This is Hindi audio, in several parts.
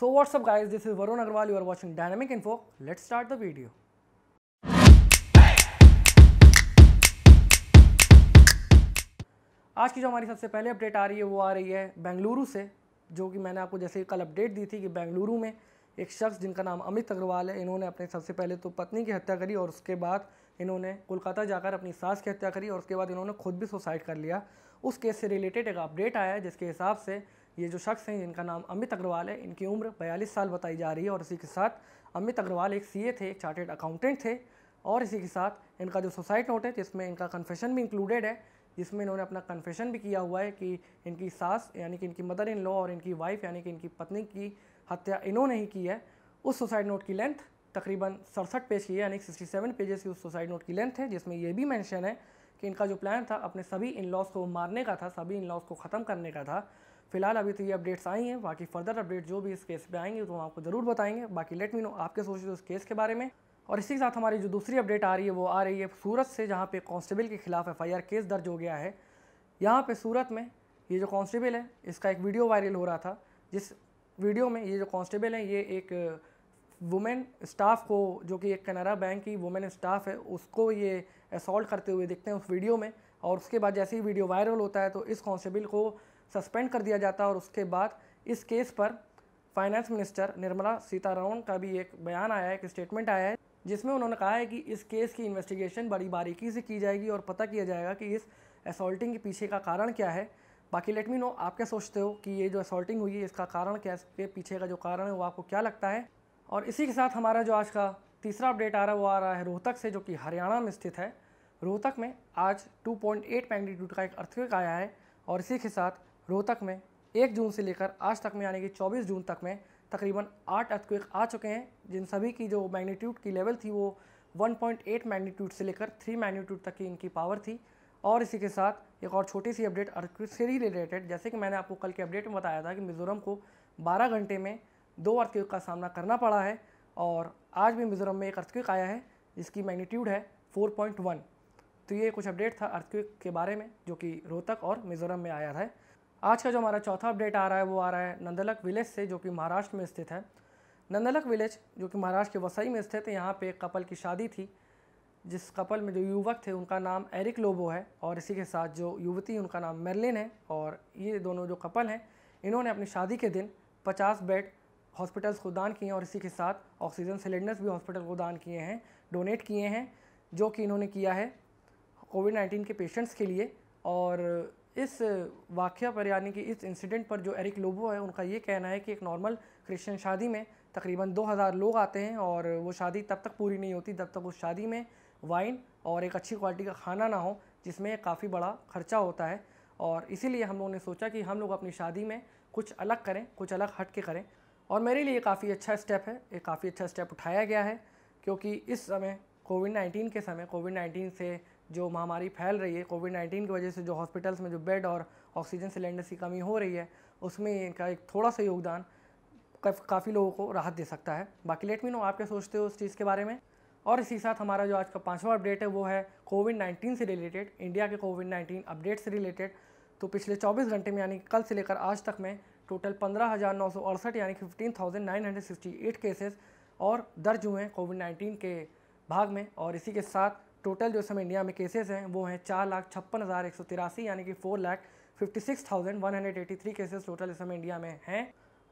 So WhatsApp guys this is Varun Agarwal you are are watching info Info. Start the video आज की जो हमारी सबसे पहले अपडेट आ रही है वो आ रही है बेंगलुरु से जो कि मैंने आपको जैसे कल अपडेट दी थी कि बेंगलुरु में एक शख्स जिनका नाम अमित अग्रवाल है इन्होंने अपने सबसे पहले तो पत्नी की हत्या करी और उसके बाद इन्होंने कोलकाता जाकर अपनी सास की हत्या करी और उसके बाद इन्होंने खुद भी सुसाइड कर लिया उस केस से रिलेटेड एक अपडेट आया है जिसके हिसाब से ये जो शख्स हैं जिनका नाम अमित अग्रवाल है इनकी उम्र बयालीस साल बताई जा रही है और इसी के साथ अमित अग्रवाल एक सी थे एक चार्टेड अकाउंटेंट थे और इसी के साथ इनका जो सुसाइड नोट है जिसमें इनका कन्फेशन भी इंक्लूडेड है जिसमें इन्होंने अपना कन्फेशन भी किया हुआ है कि इनकी सास यानी कि इनकी मदर इन लॉ और इनकी वाइफ यानी कि इनकी पत्नी की हत्या इन्होंने ही की है उस सुसाइड नोट की लेंथ तकरीबन सड़सठ पेज की है यानी सिक्सटी सेवन पेजेस की उस सुसाइड नोट की लेंथ है जिसमें यह भी मैंशन है कि इनका जो प्लान था अपने सभी इन लॉज को मारने का था सभी इन लॉज को ख़त्म करने का था फिलहाल अभी तो ये अपडेट्स आई हैं बाकी फर्दर अपडेट जो भी इस केस पे आएंगे तो हम आपको ज़रूर बताएंगे बाकी लेट मी नो आपके सोच उस केस के बारे में और इसी के साथ हमारी जो दूसरी अपडेट आ रही है वो आ रही है सूरत से जहाँ पे कांस्टेबल के खिलाफ एफ केस दर्ज हो गया है यहाँ पर सूरत में ये जो कांस्टेबल है इसका एक वीडियो वायरल हो रहा था जिस वीडियो में ये जो कांस्टेबल हैं ये एक वुमेन स्टाफ को जो कि एक कनारा बैंक की वुमेन स्टाफ है उसको ये असल्ट करते हुए देखते हैं उस वीडियो में और उसके बाद जैसे ही वीडियो वायरल होता है तो इस कॉन्स्टेबल को सस्पेंड कर दिया जाता है और उसके बाद इस केस पर फाइनेंस मिनिस्टर निर्मला सीतारमण का भी एक बयान आया है एक स्टेटमेंट आया है जिसमें उन्होंने कहा है कि इस केस की इन्वेस्टिगेशन बड़ी बारीकी से की जाएगी और पता किया जाएगा कि इस असोल्टिंग के पीछे का कारण क्या है बाकी लेट मी नो आप क्या सोचते हो कि ये जो असोल्टिंग हुई है इसका कारण क्या इसके पीछे का जो कारण है वो आपको क्या लगता है और इसी के साथ हमारा जो आज का तीसरा अपडेट आ रहा है वो आ रहा है रोहतक से जो कि हरियाणा में स्थित है रोहतक में आज 2.8 मैग्नीट्यूड का एक अर्थवेक आया है और इसी के साथ रोहतक में एक जून से लेकर आज तक में यानी कि 24 जून तक में तकरीबन आठ अर्थक्विक आ चुके हैं जिन सभी की जो मैग्नीट्यूड की लेवल थी वो 1.8 मैग्नीट्यूड से लेकर 3 मैग्नीट्यूड तक की इनकी पावर थी और इसी के साथ एक और छोटी सी अपडेट अर्थक्विक से ही रिलेटेड जैसे कि मैंने आपको कल के अपडेट में बताया था कि मिज़ोरम को 12 घंटे में दो अर्थक्विक का सामना करना पड़ा है और आज भी मिज़ोरम में एक अर्थक्विक आया है जिसकी मैग्नीट्यूड है फोर तो ये कुछ अपडेट था अर्थक्विक के बारे में जो कि रोहतक और मिज़ोरम में आया था आज का जो हमारा चौथा अपडेट आ रहा है वो आ रहा है नंदलक विलेज से जो कि महाराष्ट्र में स्थित है नंदलक विलेज जो कि महाराष्ट्र के वसई में स्थित है यहाँ पे एक कपल की शादी थी जिस कपल में जो युवक थे उनका नाम एरिक लोबो है और इसी के साथ जो युवती उनका नाम मेरलिन है और ये दोनों जो कपल हैं इन्होंने अपनी शादी के दिन पचास बेड हॉस्पिटल्स को दान किए और इसी के साथ ऑक्सीजन सिलेंडर्स भी हॉस्पिटल को दान किए हैं डोनेट किए हैं जो कि इन्होंने किया है कोविड नाइन्टीन के पेशेंट्स के लिए और इस वाक्य पर यानी कि इस इंसिडेंट पर जो एरिक लोबो है उनका ये कहना है कि एक नॉर्मल क्रिश्चियन शादी में तकरीबन 2000 लोग आते हैं और वो शादी तब तक पूरी नहीं होती जब तक उस शादी में वाइन और एक अच्छी क्वालिटी का खाना ना हो जिसमें काफ़ी बड़ा ख़र्चा होता है और इसीलिए हम लोगों ने सोचा कि हम लोग अपनी शादी में कुछ अलग करें कुछ अलग हट के करें और मेरे लिए काफ़ी अच्छा स्टेप है ये काफ़ी अच्छा स्टेप उठाया गया है क्योंकि इस समय कोविड 19 के समय कोविड 19 से जो महामारी फैल रही है कोविड नाइन्टीन की वजह से जो हॉस्पिटल्स में जो बेड और ऑक्सीजन सिलेंडर्स की कमी हो रही है उसमें इनका एक थोड़ा सा योगदान काफ़ी लोगों को राहत दे सकता है बाकी लेट मी नो आप क्या सोचते हो उस चीज़ के बारे में और इसी साथ हमारा जो आज का पाँचवा अपडेट है वो है कोविड नाइन्टीन से रिलेटेड इंडिया के कोविड नाइन्टीन अपडेट से रिलेटेड तो पिछले 24 घंटे में यानी कल से लेकर आज तक में टोटल पंद्रह यानी फिफ्टीन केसेस और दर्ज हुए हैं कोविड नाइन्टीन के भाग में और इसी के साथ टोटल जो इस समय इंडिया में केसेस हैं वो हैं चार लाख छप्पन हज़ार एक सौ तिरासी यानी कि four lakh fifty six thousand one hundred eighty three cases total इस समय इंडिया में हैं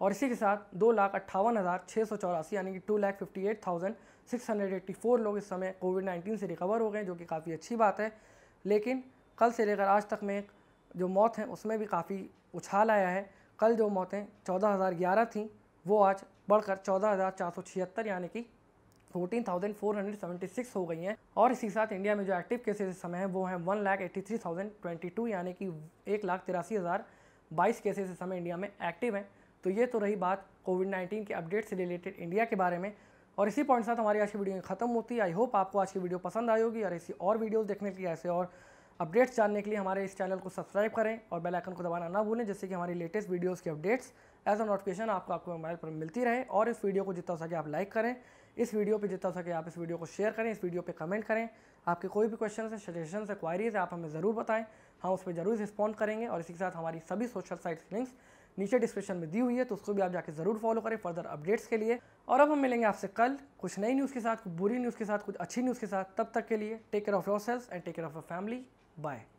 और इसी के साथ दो लाख अट्ठावन हज़ार छः सौ चौरासी यानी कि two lakh fifty eight thousand six hundred eighty four लोग इस समय कोविड नाइन्टीन से रिकवर हो गए जो कि काफ़ी अच्छी बात है लेकिन कल से लेकर आज तक में जो मौत है उसमें भी काफ़ी उछाल आया है कल जो मौतें चौदह हज़ार ग्यारह थीं वो आज बढ़कर चौदह हज़ार चार सौ छिहत्तर यानी कि 14,476 हो गई हैं और इसी साथ इंडिया में जो एक्टिव केसेज इस समय हैं वो हैं one lakh eighty three thousand twenty two यानी कि एक लाख तिरासी हज़ार बाईस केसेज इस समय इंडिया में एक्टिव हैं तो ये तो रही बात कोविड नाइन्टीन के अपडेट से रिलेटेड इंडिया के बारे में और इसी पॉइंट साथ हमारी आज की वीडियो खत्म होती है आई होप आपको आज की वीडियो पसंद आई होगी और ऐसी और वीडियोस देखने के लिए ऐसे और अपडेट्स जानने के लिए हमारे इस चैनल को सब्सक्राइब करें और बेल आइकन को दबाना ना भूलें जिससे कि हमारी लेटेस्ट वीडियोस की अपडेट्स एज अ नोटिफिकेशन आपको आपके मोबाइल पर मिलती रहे और इस वीडियो को जितना हो सके आप लाइक करें इस वीडियो पे जितना सके आप इस वीडियो को शेयर करें इस वीडियो पे कमेंट करें आपके कोई भी क्वेश्चन है सजेशन है क्वारीज आप हमें ज़रूर बताएं हम उस पर जरूर रिस्पॉन्ड करेंगे और इसी के साथ हमारी सभी सोशल साइट्स लिंक्स नीचे डिस्क्रिप्शन में दी हुई है तो उसको भी आप जाके ज़रूर फॉलो करें फर्दर अपडेट्स के लिए और अब हम मिलेंगे आपसे कल कुछ नई न्यूज़ के साथ कुछ बुरी न्यूज़ के साथ कुछ अच्छी न्यूज़ के साथ तब तक के लिए take care of your selves and take care of your family bye